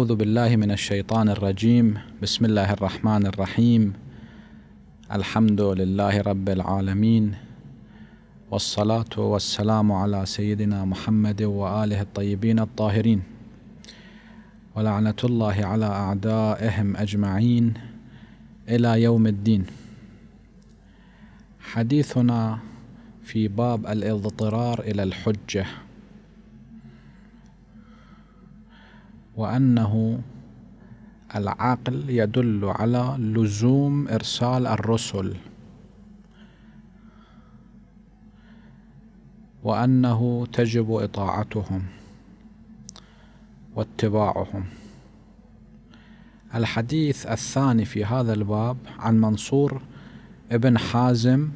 أعوذ بالله من الشيطان الرجيم بسم الله الرحمن الرحيم الحمد لله رب العالمين والصلاة والسلام على سيدنا محمد وآله الطيبين الطاهرين ولعنة الله على أعدائهم أجمعين إلى يوم الدين حديثنا في باب الاضطرار إلى الحجة وأنه العقل يدل على لزوم إرسال الرسل وأنه تجب إطاعتهم واتباعهم الحديث الثاني في هذا الباب عن منصور ابن حازم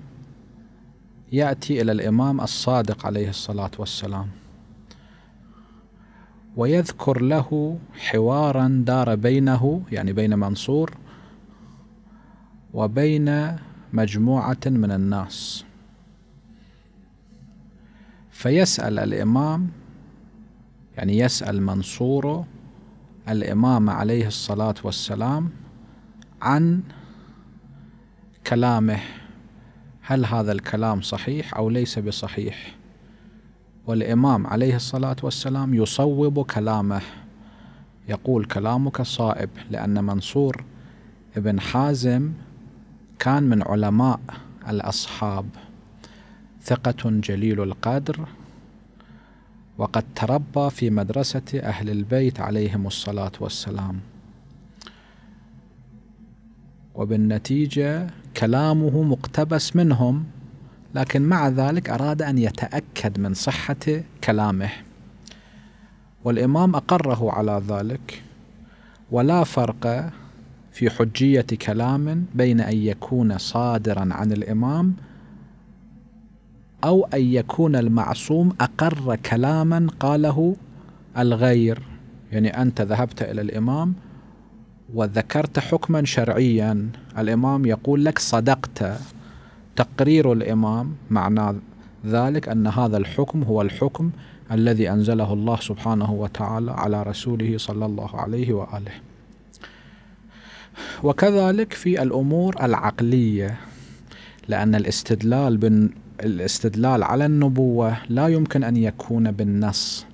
يأتي إلى الإمام الصادق عليه الصلاة والسلام ويذكر له حوارا دار بينه يعني بين منصور وبين مجموعة من الناس فيسأل الإمام يعني يسأل منصور الإمام عليه الصلاة والسلام عن كلامه هل هذا الكلام صحيح أو ليس بصحيح؟ والإمام عليه الصلاة والسلام يصوب كلامه يقول كلامك صائب لأن منصور ابن حازم كان من علماء الأصحاب ثقة جليل القدر وقد تربى في مدرسة أهل البيت عليهم الصلاة والسلام وبالنتيجة كلامه مقتبس منهم لكن مع ذلك أراد أن يتأكد من صحة كلامه والإمام أقره على ذلك ولا فرق في حجية كلام بين أن يكون صادرا عن الإمام أو أن يكون المعصوم أقر كلاما قاله الغير يعني أنت ذهبت إلى الإمام وذكرت حكما شرعيا الإمام يقول لك صدقت تقرير الإمام معنى ذلك أن هذا الحكم هو الحكم الذي أنزله الله سبحانه وتعالى على رسوله صلى الله عليه وآله وكذلك في الأمور العقلية لأن الاستدلال بن الاستدلال على النبوة لا يمكن أن يكون بالنص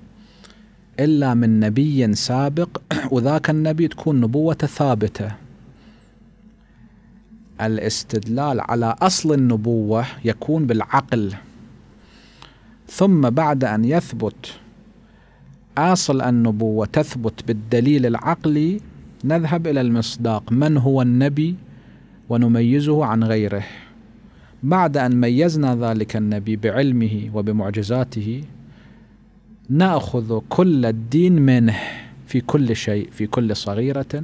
إلا من نبي سابق وذاك النبي تكون نبوته ثابتة الاستدلال على أصل النبوة يكون بالعقل ثم بعد أن يثبت أصل النبوة تثبت بالدليل العقلي نذهب إلى المصداق من هو النبي ونميزه عن غيره بعد أن ميزنا ذلك النبي بعلمه وبمعجزاته نأخذ كل الدين منه في كل شيء في كل صغيرة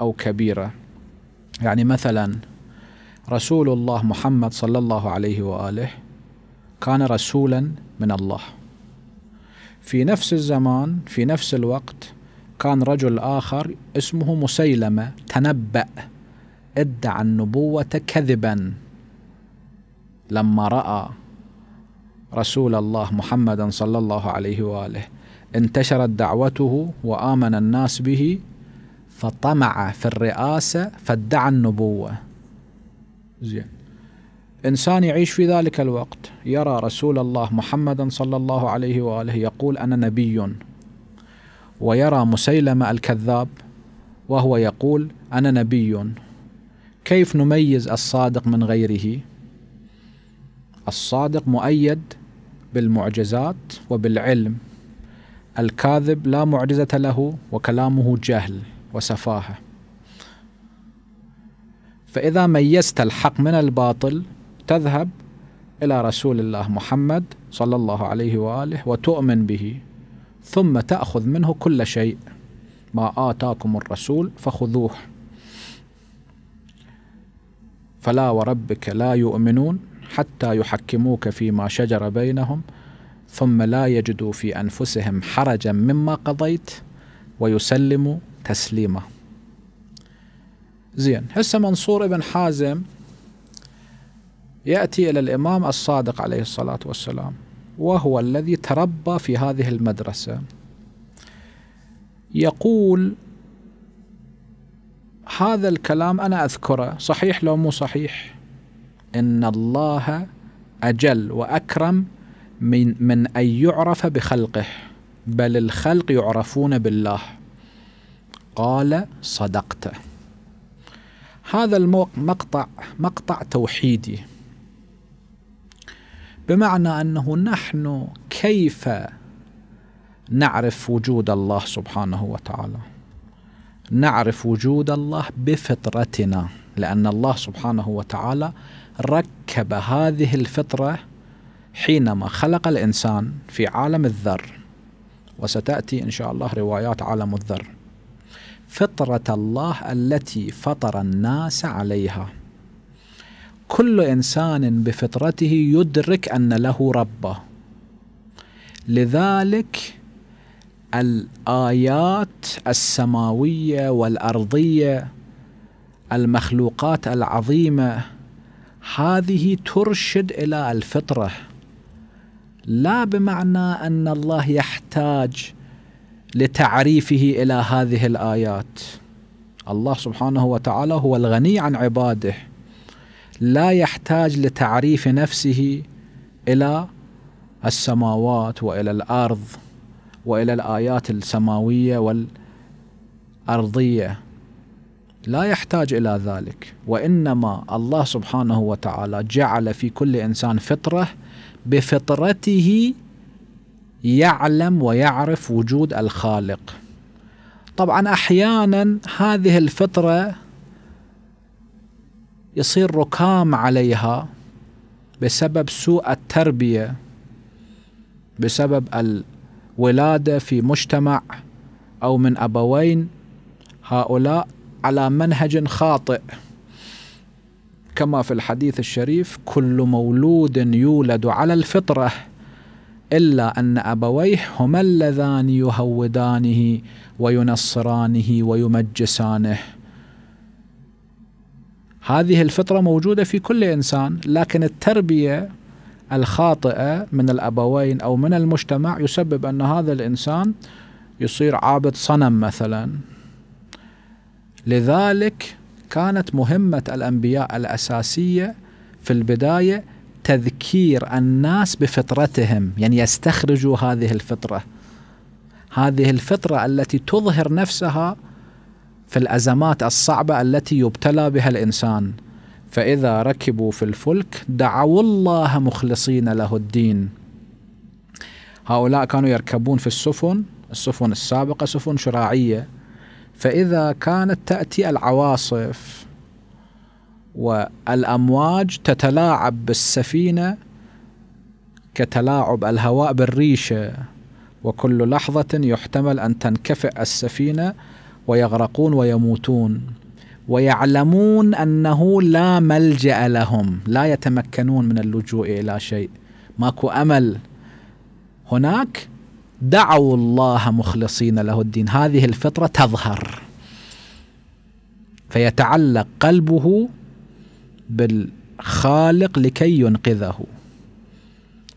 أو كبيرة يعني مثلا رسول الله محمد صلى الله عليه واله كان رسولا من الله في نفس الزمان في نفس الوقت كان رجل اخر اسمه مسيلمه تنبأ ادعى النبوه كذبا لما راى رسول الله محمدا صلى الله عليه واله انتشرت دعوته وامن الناس به فطمع في الرئاسه فادعى النبوه زين إنسان يعيش في ذلك الوقت يرى رسول الله محمدا صلى الله عليه وآله يقول أنا نبي ويرى مسيلمة الكذاب وهو يقول أنا نبي كيف نميز الصادق من غيره الصادق مؤيد بالمعجزات وبالعلم الكاذب لا معجزة له وكلامه جهل وسفاهة فإذا ميزت الحق من الباطل تذهب إلى رسول الله محمد صلى الله عليه وآله وتؤمن به ثم تأخذ منه كل شيء ما آتاكم الرسول فخذوه فلا وربك لا يؤمنون حتى يحكموك فيما شجر بينهم ثم لا يجدوا في أنفسهم حرجا مما قضيت ويسلموا تسليما زين هسه منصور ابن حازم يأتي إلى الإمام الصادق عليه الصلاة والسلام وهو الذي تربى في هذه المدرسة يقول هذا الكلام أنا أذكره صحيح لو مو صحيح إن الله أجل وأكرم من, من أن يعرف بخلقه بل الخلق يعرفون بالله قال صدقت هذا المقطع مقطع توحيدي بمعنى انه نحن كيف نعرف وجود الله سبحانه وتعالى نعرف وجود الله بفطرتنا لان الله سبحانه وتعالى ركب هذه الفطره حينما خلق الانسان في عالم الذر وستاتي ان شاء الله روايات عالم الذر فطرة الله التي فطر الناس عليها كل إنسان بفطرته يدرك أن له ربه لذلك الآيات السماوية والأرضية المخلوقات العظيمة هذه ترشد إلى الفطرة لا بمعنى أن الله يحتاج لتعريفه الى هذه الايات الله سبحانه وتعالى هو الغني عن عباده لا يحتاج لتعريف نفسه الى السماوات والى الارض والى الايات السماويه والارضيه لا يحتاج الى ذلك وانما الله سبحانه وتعالى جعل في كل انسان فطره بفطرته يعلم ويعرف وجود الخالق طبعا احيانا هذه الفطره يصير ركام عليها بسبب سوء التربيه بسبب الولاده في مجتمع او من ابوين هؤلاء على منهج خاطئ كما في الحديث الشريف كل مولود يولد على الفطره إلا أن أبويه هما اللذان يهودانه وينصرانه ويمجسانه هذه الفطرة موجودة في كل إنسان لكن التربية الخاطئة من الأبوين أو من المجتمع يسبب أن هذا الإنسان يصير عابد صنم مثلا لذلك كانت مهمة الأنبياء الأساسية في البداية تذكير الناس بفطرتهم يعني يستخرجوا هذه الفطره هذه الفطره التي تظهر نفسها في الازمات الصعبه التي يبتلى بها الانسان فاذا ركبوا في الفلك دعوا الله مخلصين له الدين هؤلاء كانوا يركبون في السفن السفن السابقه سفن شراعيه فاذا كانت تاتي العواصف والأمواج تتلاعب بالسفينة كتلاعب الهواء بالريشة وكل لحظة يحتمل أن تنكفئ السفينة ويغرقون ويموتون ويعلمون أنه لا ملجأ لهم لا يتمكنون من اللجوء إلى شيء ماكو أمل هناك دعوا الله مخلصين له الدين هذه الفطرة تظهر فيتعلق قلبه بالخالق لكي ينقذه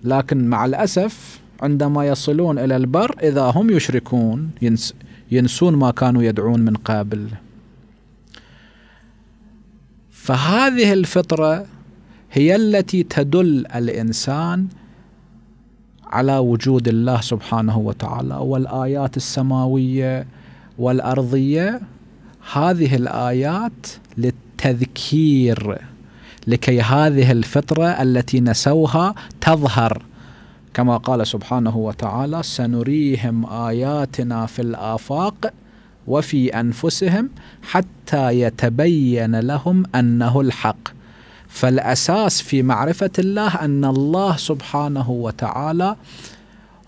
لكن مع الأسف عندما يصلون إلى البر إذا هم يشركون ينس ينسون ما كانوا يدعون من قبل فهذه الفطرة هي التي تدل الإنسان على وجود الله سبحانه وتعالى والآيات السماوية والأرضية هذه الآيات للتذكير لكي هذه الفطرة التي نسوها تظهر كما قال سبحانه وتعالى سنريهم آياتنا في الآفاق وفي أنفسهم حتى يتبين لهم أنه الحق فالأساس في معرفة الله أن الله سبحانه وتعالى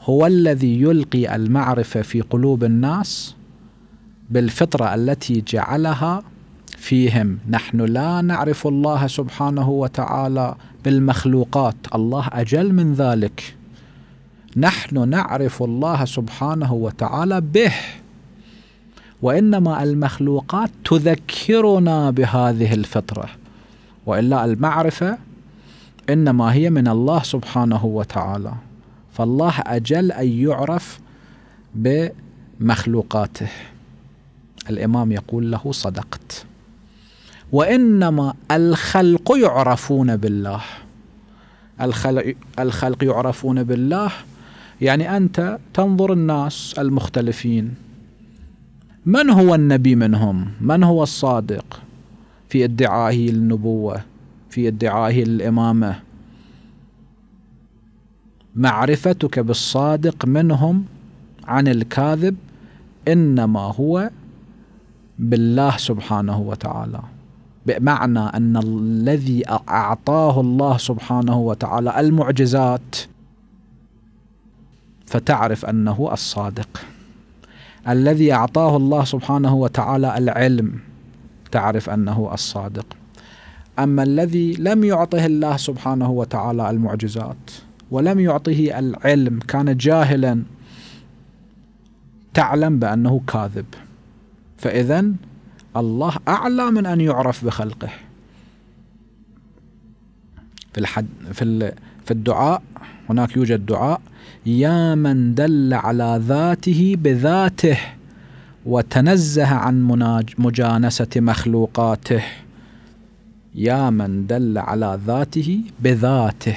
هو الذي يلقي المعرفة في قلوب الناس بالفطرة التي جعلها فيهم نحن لا نعرف الله سبحانه وتعالى بالمخلوقات الله أجل من ذلك نحن نعرف الله سبحانه وتعالى به وإنما المخلوقات تذكرنا بهذه الفطرة وإلا المعرفة إنما هي من الله سبحانه وتعالى فالله أجل أن يعرف بمخلوقاته الإمام يقول له صدقت وإنما الخلق يعرفون بالله الخلق, الخلق يعرفون بالله يعني أنت تنظر الناس المختلفين من هو النبي منهم من هو الصادق في ادعائه للنبوة في ادعائه للإمامة معرفتك بالصادق منهم عن الكاذب إنما هو بالله سبحانه وتعالى بمعنى أن الذي أعطاه الله سبحانه وتعالى المعجزات فتعرف أنه الصادق الذي أعطاه الله سبحانه وتعالى العلم تعرف أنه الصادق أما الذي لم يعطه الله سبحانه وتعالى المعجزات ولم يعطه العلم كان جاهلا تعلم بأنه كاذب فإذا الله أعلى من أن يعرف بخلقه في الحد في في الدعاء هناك يوجد دعاء يا من دل على ذاته بذاته وتنزه عن مجانسة مخلوقاته يا من دل على ذاته بذاته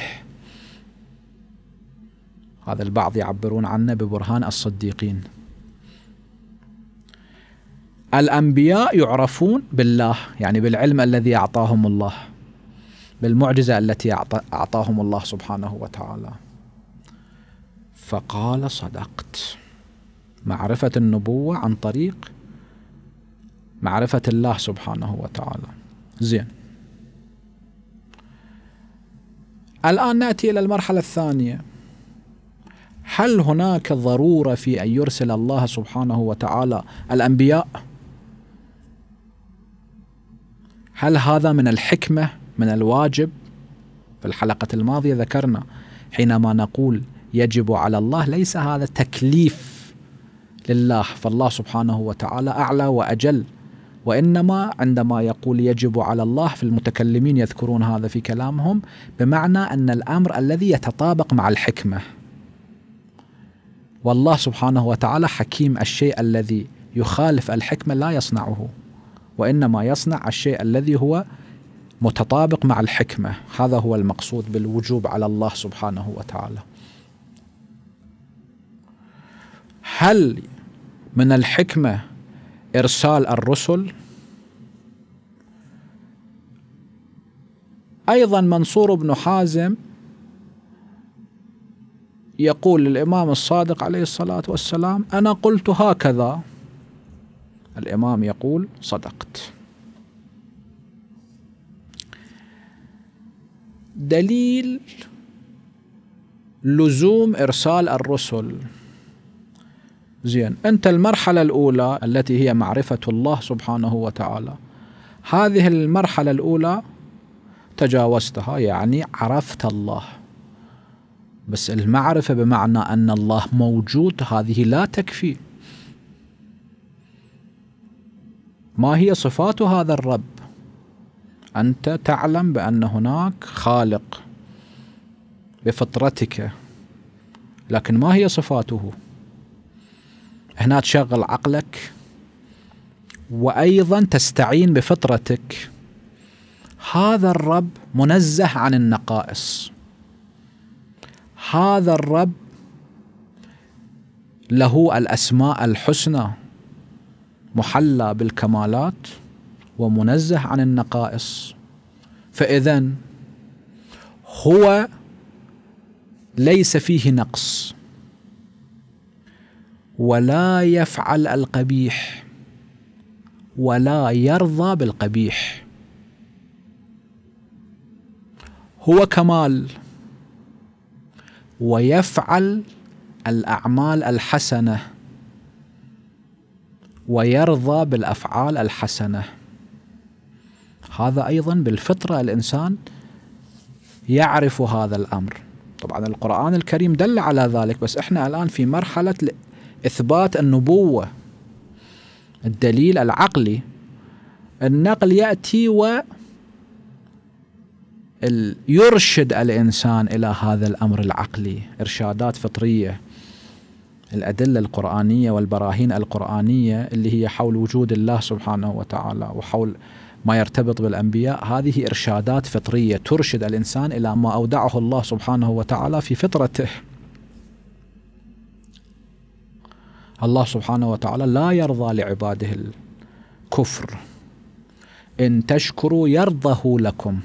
هذا البعض يعبرون عنه ببرهان الصديقين الأنبياء يعرفون بالله يعني بالعلم الذي أعطاهم الله بالمعجزة التي أعطاهم الله سبحانه وتعالى فقال صدقت معرفة النبوة عن طريق معرفة الله سبحانه وتعالى زين الآن نأتي إلى المرحلة الثانية هل هناك ضرورة في أن يرسل الله سبحانه وتعالى الأنبياء؟ هل هذا من الحكمة من الواجب في الحلقة الماضية ذكرنا حينما نقول يجب على الله ليس هذا تكليف لله فالله سبحانه وتعالى أعلى وأجل وإنما عندما يقول يجب على الله في المتكلمين يذكرون هذا في كلامهم بمعنى أن الأمر الذي يتطابق مع الحكمة والله سبحانه وتعالى حكيم الشيء الذي يخالف الحكمة لا يصنعه وإنما يصنع الشيء الذي هو متطابق مع الحكمة هذا هو المقصود بالوجوب على الله سبحانه وتعالى هل من الحكمة إرسال الرسل أيضا منصور بن حازم يقول للإمام الصادق عليه الصلاة والسلام أنا قلت هكذا الإمام يقول صدقت دليل لزوم إرسال الرسل زين أنت المرحلة الأولى التي هي معرفة الله سبحانه وتعالى هذه المرحلة الأولى تجاوزتها يعني عرفت الله بس المعرفة بمعنى أن الله موجود هذه لا تكفي ما هي صفات هذا الرب أنت تعلم بأن هناك خالق بفطرتك لكن ما هي صفاته هنا تشغل عقلك وأيضا تستعين بفطرتك هذا الرب منزه عن النقائص هذا الرب له الأسماء الحسنى محلى بالكمالات ومنزه عن النقائص فاذا هو ليس فيه نقص ولا يفعل القبيح ولا يرضى بالقبيح هو كمال ويفعل الاعمال الحسنه ويرضى بالافعال الحسنه هذا ايضا بالفطره الانسان يعرف هذا الامر طبعا القران الكريم دل على ذلك بس احنا الان في مرحله اثبات النبوه الدليل العقلي النقل ياتي و يرشد الانسان الى هذا الامر العقلي ارشادات فطريه الأدلة القرآنية والبراهين القرآنية اللي هي حول وجود الله سبحانه وتعالى وحول ما يرتبط بالأنبياء هذه إرشادات فطرية ترشد الإنسان إلى ما أودعه الله سبحانه وتعالى في فطرته الله سبحانه وتعالى لا يرضى لعباده الكفر إن تشكروا يرضه لكم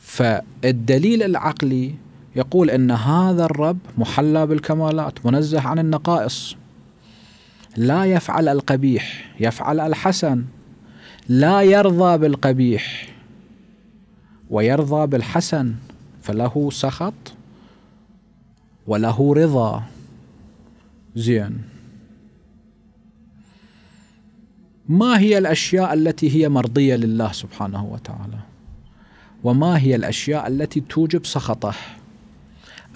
فالدليل العقلي يقول ان هذا الرب محلى بالكمالات منزه عن النقائص لا يفعل القبيح يفعل الحسن لا يرضى بالقبيح ويرضى بالحسن فله سخط وله رضا زين ما هي الاشياء التي هي مرضيه لله سبحانه وتعالى وما هي الاشياء التي توجب سخطه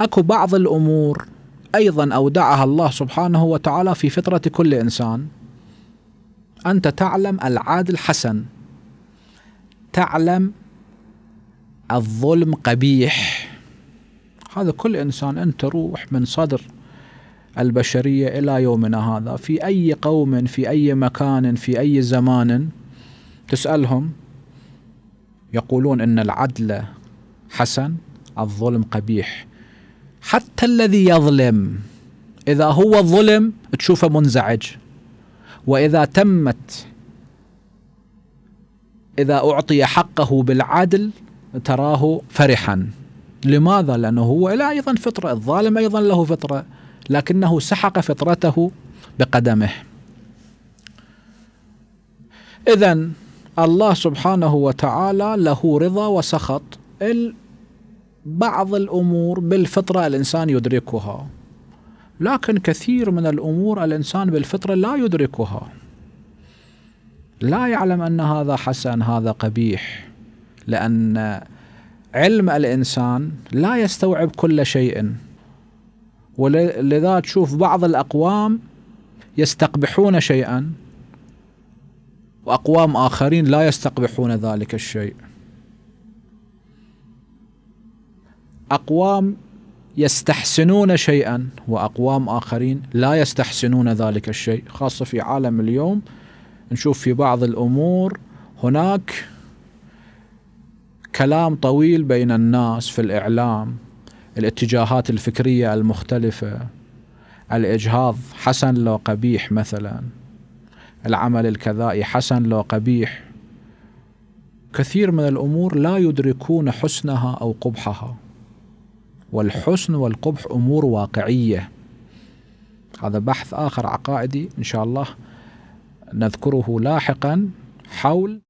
اكو بعض الامور ايضا اودعها الله سبحانه وتعالى في فطره كل انسان انت تعلم العاد الحسن تعلم الظلم قبيح هذا كل انسان انت روح من صدر البشريه الى يومنا هذا في اي قوم في اي مكان في اي زمان تسالهم يقولون ان العدل حسن الظلم قبيح حتى الذي يظلم إذا هو ظلم تشوفه منزعج وإذا تمت إذا أعطي حقه بالعدل تراه فرحا لماذا؟ لأنه هو له أيضا فطرة الظالم أيضا له فطرة لكنه سحق فطرته بقدمه إذا الله سبحانه وتعالى له رضا وسخط بعض الأمور بالفطرة الإنسان يدركها لكن كثير من الأمور الإنسان بالفطرة لا يدركها لا يعلم أن هذا حسن هذا قبيح لأن علم الإنسان لا يستوعب كل شيء ولذا تشوف بعض الأقوام يستقبحون شيئا وأقوام آخرين لا يستقبحون ذلك الشيء اقوام يستحسنون شيئا واقوام اخرين لا يستحسنون ذلك الشيء خاصه في عالم اليوم نشوف في بعض الامور هناك كلام طويل بين الناس في الاعلام الاتجاهات الفكريه المختلفه الاجهاض حسن لو قبيح مثلا العمل الكذائي حسن لو قبيح كثير من الامور لا يدركون حسنها او قبحها والحسن والقبح أمور واقعية هذا بحث آخر عقائدي إن شاء الله نذكره لاحقا حول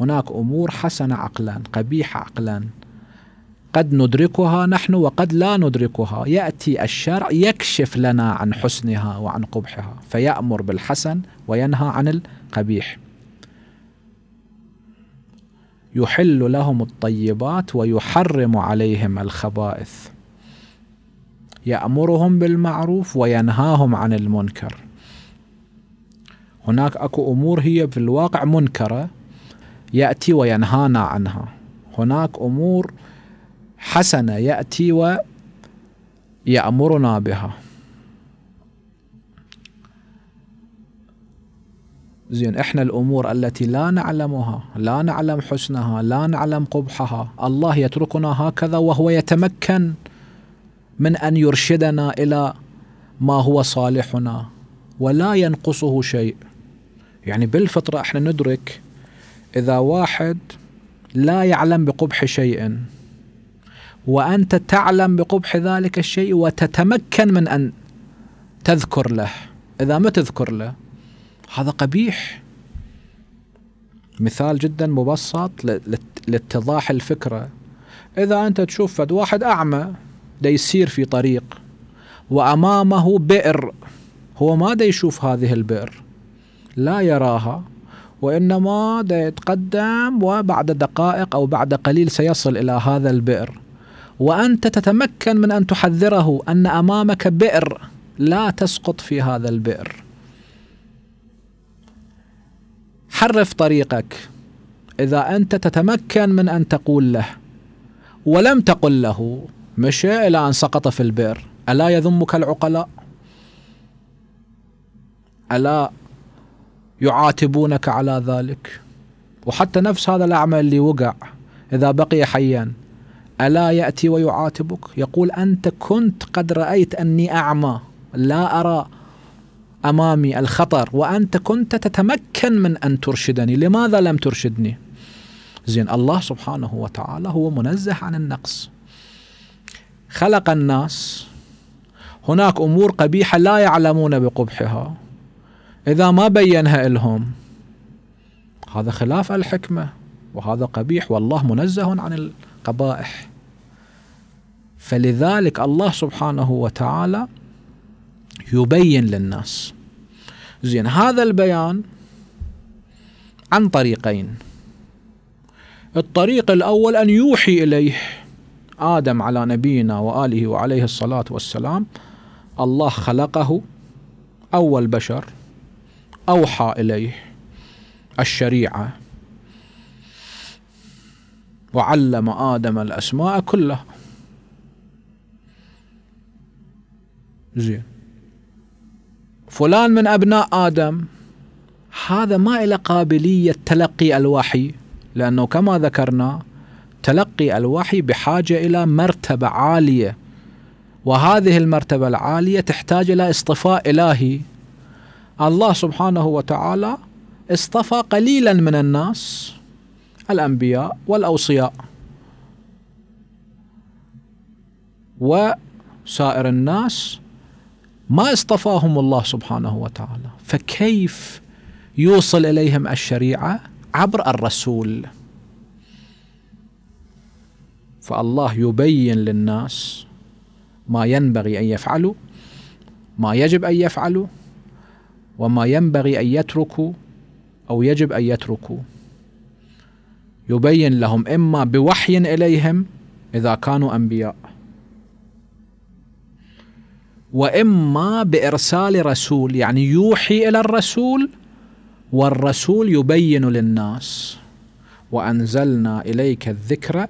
هناك أمور حسنة عقلا قبيحة عقلا قد ندركها نحن وقد لا ندركها يأتي الشرع يكشف لنا عن حسنها وعن قبحها فيأمر بالحسن وينهى عن القبيح يحل لهم الطيبات ويحرم عليهم الخبائث يأمرهم بالمعروف وينهاهم عن المنكر هناك اكو امور هي في الواقع منكره ياتي وينهانا عنها هناك امور حسنه ياتي ويامرنا بها زين احنا الامور التي لا نعلمها لا نعلم حسنها لا نعلم قبحها الله يتركنا هكذا وهو يتمكن من ان يرشدنا الى ما هو صالحنا ولا ينقصه شيء يعني بالفطره احنا ندرك اذا واحد لا يعلم بقبح شيء وانت تعلم بقبح ذلك الشيء وتتمكن من ان تذكر له اذا ما تذكر له هذا قبيح مثال جدا مبسط لاتضاح الفكرة إذا أنت تشوف فد واحد أعمى دا يسير في طريق وأمامه بئر هو ما دا يشوف هذه البئر لا يراها وإنما دا يتقدم وبعد دقائق أو بعد قليل سيصل إلى هذا البئر وأنت تتمكن من أن تحذره أن أمامك بئر لا تسقط في هذا البئر حرف طريقك إذا أنت تتمكن من أن تقول له ولم تقل له مشى إلى أن سقط في البئر ألا يذمك العقلاء ألا يعاتبونك على ذلك وحتى نفس هذا الأعمى اللي وقع إذا بقي حيا ألا يأتي ويعاتبك يقول أنت كنت قد رأيت أني أعمى لا أرى امامي الخطر وانت كنت تتمكن من ان ترشدني لماذا لم ترشدني زين الله سبحانه وتعالى هو منزه عن النقص خلق الناس هناك امور قبيحه لا يعلمون بقبحها اذا ما بينها لهم هذا خلاف الحكمه وهذا قبيح والله منزه عن القبائح فلذلك الله سبحانه وتعالى يبين للناس زين هذا البيان عن طريقين الطريق الأول أن يوحي إليه آدم على نبينا وآله وعليه الصلاة والسلام الله خلقه أول بشر أوحى إليه الشريعة وعلم آدم الأسماء كلها زين فلان من أبناء آدم هذا ما له قابلية تلقي الوحي لأنه كما ذكرنا تلقي الوحي بحاجة إلى مرتبة عالية وهذه المرتبة العالية تحتاج إلى اصطفاء إلهي الله سبحانه وتعالى اصطفى قليلا من الناس الأنبياء والأوصياء وسائر الناس ما اصطفاهم الله سبحانه وتعالى فكيف يوصل اليهم الشريعه عبر الرسول فالله يبين للناس ما ينبغي ان يفعلوا ما يجب ان يفعلوا وما ينبغي ان يتركوا او يجب ان يتركوا يبين لهم اما بوحي اليهم اذا كانوا انبياء واما بارسال رسول يعني يوحي الى الرسول والرسول يبين للناس وانزلنا اليك الذكر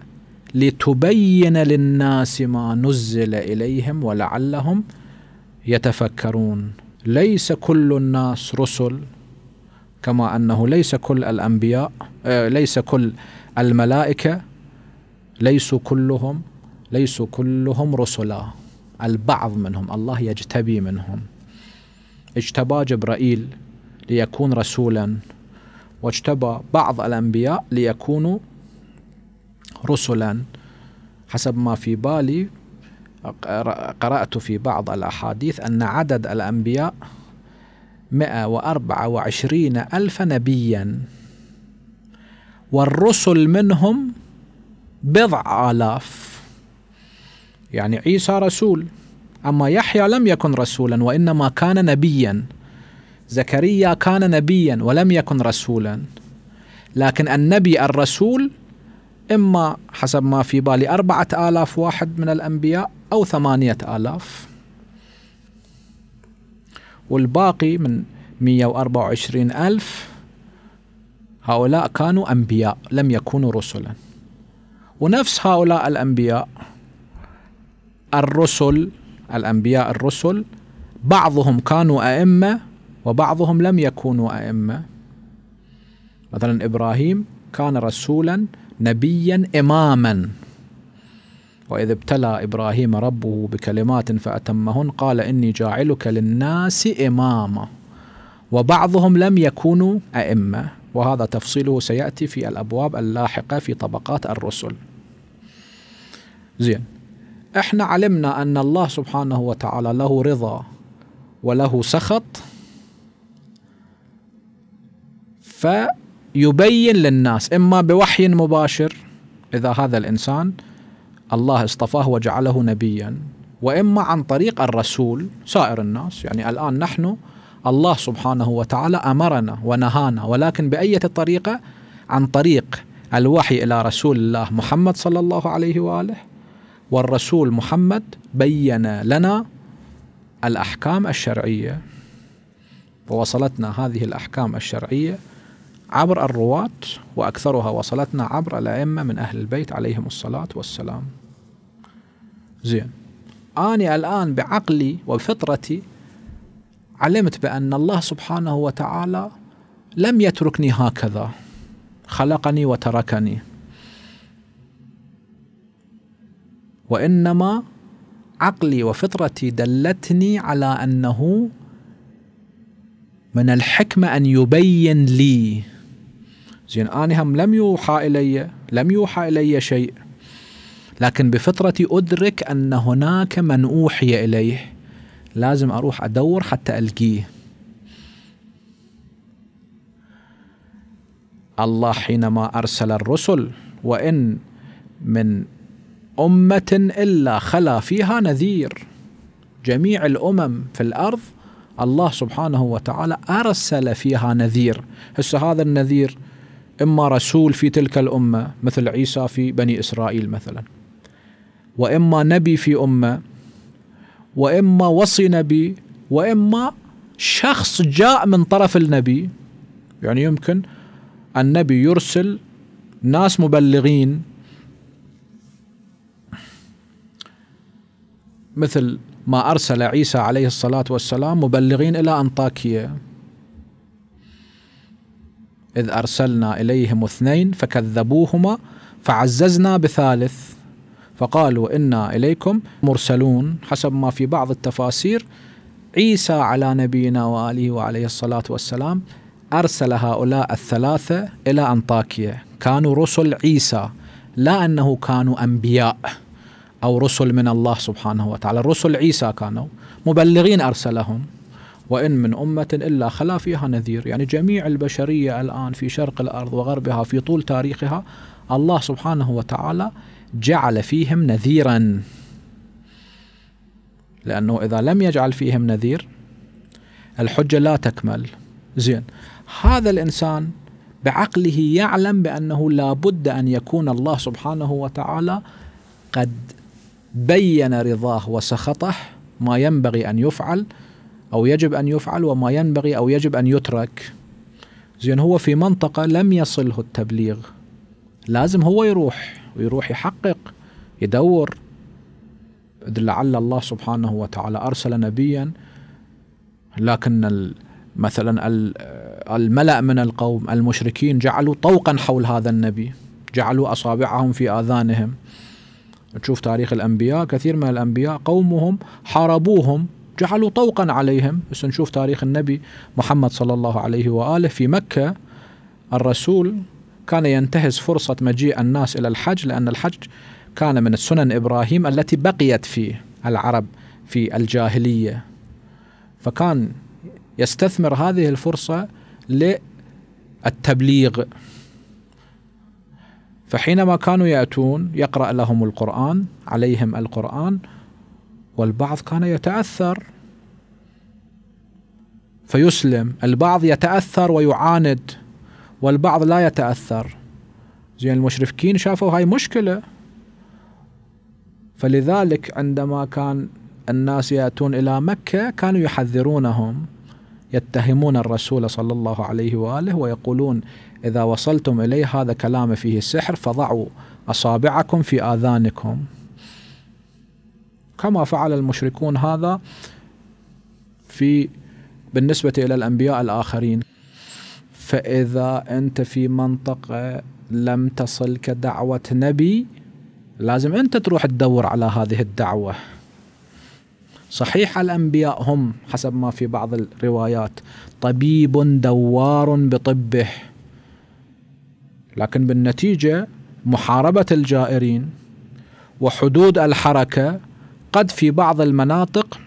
لتبين للناس ما نزل اليهم ولعلهم يتفكرون ليس كل الناس رسل كما انه ليس كل الانبياء آه، ليس كل الملائكه ليسوا كلهم ليسوا كلهم رسلا البعض منهم الله يجتبي منهم اجتبى جبرائيل ليكون رسولا واجتبى بعض الأنبياء ليكونوا رسلا حسب ما في بالي قرأت في بعض الأحاديث أن عدد الأنبياء 124 ألف نبيا والرسل منهم بضع آلاف يعني عيسى رسول أما يحيى لم يكن رسولا وإنما كان نبيا زكريا كان نبيا ولم يكن رسولا لكن النبي الرسول إما حسب ما في بالي أربعة آلاف واحد من الأنبياء أو ثمانية آلاف والباقي من 124 ألف هؤلاء كانوا أنبياء لم يكونوا رسلا ونفس هؤلاء الأنبياء الرسل الأنبياء الرسل بعضهم كانوا أئمة وبعضهم لم يكونوا أئمة مثلا إبراهيم كان رسولا نبيا إماما وإذ ابتلى إبراهيم ربه بكلمات فأتمهن قال إني جاعلك للناس إماما وبعضهم لم يكونوا أئمة وهذا تفصيله سيأتي في الأبواب اللاحقة في طبقات الرسل زين احنا علمنا ان الله سبحانه وتعالى له رضا وله سخط فيبين للناس اما بوحي مباشر اذا هذا الانسان الله اصطفاه وجعله نبيا واما عن طريق الرسول سائر الناس يعني الان نحن الله سبحانه وتعالى امرنا ونهانا ولكن باية طريقه عن طريق الوحي الى رسول الله محمد صلى الله عليه واله والرسول محمد بين لنا الاحكام الشرعيه ووصلتنا هذه الاحكام الشرعيه عبر الرواة واكثرها وصلتنا عبر الائمه من اهل البيت عليهم الصلاه والسلام. زين اني الان بعقلي وفطرتي علمت بان الله سبحانه وتعالى لم يتركني هكذا خلقني وتركني وإنما عقلي وفطرتي دلتني على أنه من الحكمة أن يبين لي زين أنا هم لم يوحى إلي لم يوحى إلي شيء لكن بفطرتي أدرك أن هناك من أوحي إليه لازم أروح أدور حتى ألقيه الله حينما أرسل الرسل وإن من أمة إلا خلا فيها نذير جميع الأمم في الأرض الله سبحانه وتعالى أرسل فيها نذير هسه هذا النذير إما رسول في تلك الأمة مثل عيسى في بني إسرائيل مثلا وإما نبي في أمة وإما وصي نبي وإما شخص جاء من طرف النبي يعني يمكن النبي يرسل ناس مبلغين مثل ما أرسل عيسى عليه الصلاة والسلام مبلغين إلى أنطاكية إذ أرسلنا إليهم اثنين فكذبوهما فعززنا بثالث فقالوا إنا إليكم مرسلون حسب ما في بعض التفاسير عيسى على نبينا وآله وعليه الصلاة والسلام أرسل هؤلاء الثلاثة إلى أنطاكية كانوا رسل عيسى لا أنه كانوا أنبياء أو رسل من الله سبحانه وتعالى رسل عيسى كانوا مبلغين أرسلهم وإن من أمة إلا خلا فيها نذير يعني جميع البشرية الآن في شرق الأرض وغربها في طول تاريخها الله سبحانه وتعالى جعل فيهم نذيرا لأنه إذا لم يجعل فيهم نذير الحجة لا تكمل زين هذا الإنسان بعقله يعلم بأنه لابد أن يكون الله سبحانه وتعالى قد بين رضاه وسخطه ما ينبغي ان يفعل او يجب ان يفعل وما ينبغي او يجب ان يترك زين هو في منطقه لم يصله التبليغ لازم هو يروح ويروح يحقق يدور لعل الله سبحانه وتعالى ارسل نبيا لكن مثلا الملأ من القوم المشركين جعلوا طوقا حول هذا النبي جعلوا اصابعهم في اذانهم تشوف تاريخ الأنبياء كثير من الأنبياء قومهم حاربوهم جعلوا طوقا عليهم بس نشوف تاريخ النبي محمد صلى الله عليه وآله في مكة الرسول كان ينتهز فرصة مجيء الناس إلى الحج لأن الحج كان من السنن إبراهيم التي بقيت في العرب في الجاهلية فكان يستثمر هذه الفرصة للتبليغ فحينما كانوا يأتون يقرأ لهم القرآن عليهم القرآن والبعض كان يتأثر فيسلم البعض يتأثر ويعاند والبعض لا يتأثر زين المشركين شافوا هاي مشكلة فلذلك عندما كان الناس يأتون إلى مكة كانوا يحذرونهم يتهمون الرسول صلى الله عليه وآله ويقولون إذا وصلتم إليه هذا كلام فيه السحر فضعوا أصابعكم في آذانكم كما فعل المشركون هذا في بالنسبة إلى الأنبياء الآخرين فإذا أنت في منطقة لم تصلك دعوة نبي لازم أنت تروح تدور على هذه الدعوة صحيح الأنبياء هم حسب ما في بعض الروايات طبيب دوار بطبه لكن بالنتيجة محاربة الجائرين وحدود الحركة قد في بعض المناطق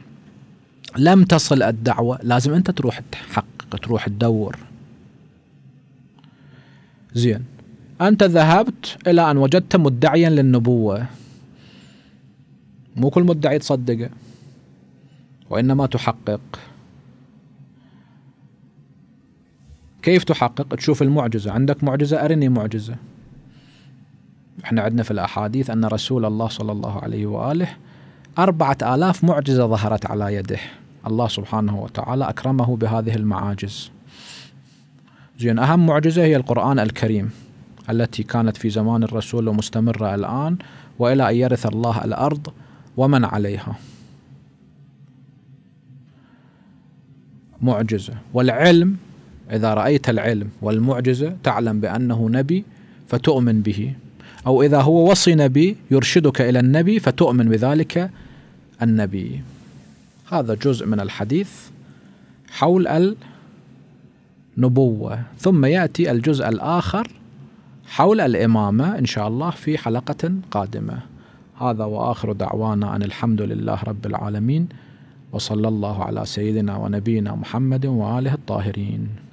لم تصل الدعوة لازم أنت تروح تحقق تروح تدور زين أنت ذهبت إلى أن وجدت مدعيا للنبوة مو كل مدعي تصدقه وإنما تحقق كيف تحقق تشوف المعجزة عندك معجزة أرني معجزة احنا عندنا في الأحاديث أن رسول الله صلى الله عليه وآله أربعة آلاف معجزة ظهرت على يده الله سبحانه وتعالى أكرمه بهذه المعاجز زين أهم معجزة هي القرآن الكريم التي كانت في زمان الرسول ومستمرة الآن وإلى أن يرث الله الأرض ومن عليها معجزة والعلم إذا رأيت العلم والمعجزة تعلم بأنه نبي فتؤمن به أو إذا هو وصي نبي يرشدك إلى النبي فتؤمن بذلك النبي هذا جزء من الحديث حول النبوة ثم يأتي الجزء الآخر حول الإمامة إن شاء الله في حلقة قادمة هذا وآخر دعوانا أن الحمد لله رب العالمين وصلى الله على سيدنا ونبينا محمد وآله الطاهرين